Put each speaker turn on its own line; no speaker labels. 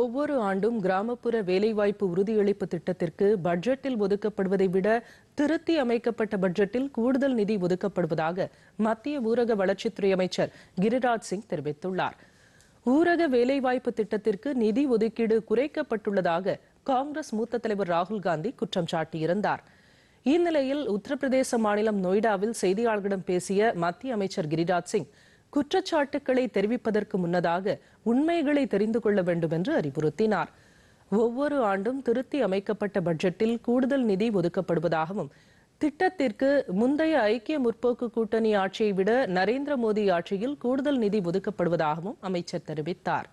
ஒவ்வொரு ஆண்டும் கிராமப்புற வேலைவாய்ப்பு உறுதியளிப்பு திட்டத்திற்கு பட்ஜெட்டில் ஒதுக்கப்படுவதை விட திருத்தி அமைக்கப்பட்ட பட்ஜெட்டில் கூடுதல் நிதி ஒதுக்கப்படுவதாக மத்திய ஊரக வளர்ச்சித்துறை அமைச்சர் கிரிராஜ் சிங் தெரிவித்துள்ளார் ஊரக வேலைவாய்ப்பு திட்டத்திற்கு நிதி ஒதுக்கீடு குறைக்கப்பட்டுள்ளதாக காங்கிரஸ் மூத்த தலைவர் ராகுல் காந்தி குற்றம் சாட்டியிருந்தார் இந்நிலையில் உத்தரப்பிரதேச மாநிலம் நொய்டாவில் செய்தியாளர்களிடம் பேசிய மத்திய அமைச்சர் கிரிராஜ் சிங் குற்றச்சாட்டுக்களை தெரிவிப்பதற்கு முன்னதாக உண்மைகளை தெரிந்து கொள்ள வேண்டும் என்று அறிவுறுத்தினார் ஒவ்வொரு ஆண்டும் திருத்தி அமைக்கப்பட்ட பட்ஜெட்டில் கூடுதல் நிதி ஒதுக்கப்படுவதாகவும் திட்டத்திற்கு முந்தைய ஐக்கிய முற்போக்கு கூட்டணி ஆட்சியை விட நரேந்திர மோடி ஆட்சியில் கூடுதல் நிதி ஒதுக்கப்படுவதாகவும் அமைச்சர் தெரிவித்தார்